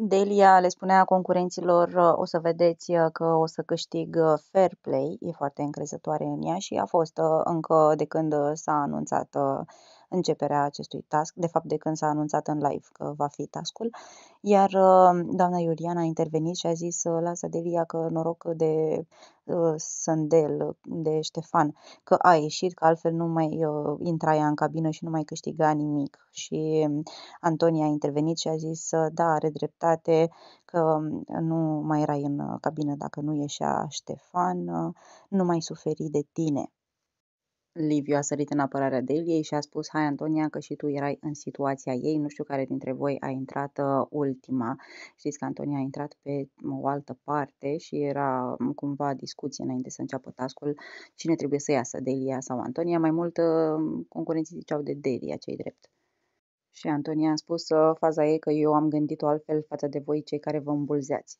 Delia le spunea concurenților, ă, o să vedeți ă, că o să câștig ă, fair play, e foarte încrezătoare în ea și a fost încă de când s-a anunțat începerea acestui task, de fapt de când s-a anunțat în live că va fi tascul, iar uh, doamna Iuliana a intervenit și a zis, uh, lasă Delia că noroc de uh, Sândel, de Ștefan, că a ieșit, că altfel nu mai uh, intra ea în cabină și nu mai câștiga nimic. Și um, Antonia a intervenit și a zis, uh, da, are dreptate, că um, nu mai erai în cabină dacă nu ieșea Ștefan, nu mai suferi de tine. Liviu a sărit în apărarea Deliei și a spus, hai Antonia că și tu erai în situația ei, nu știu care dintre voi a intrat ă, ultima. Știți că Antonia a intrat pe o altă parte și era cumva discuție înainte să înceapă tascul cine trebuie să iasă, Delia sau Antonia. Mai mult ă, concurenții ziceau de Delia, cei drept. Și Antonia a spus ă, faza ei că eu am gândit-o altfel față de voi cei care vă îmbulzeați.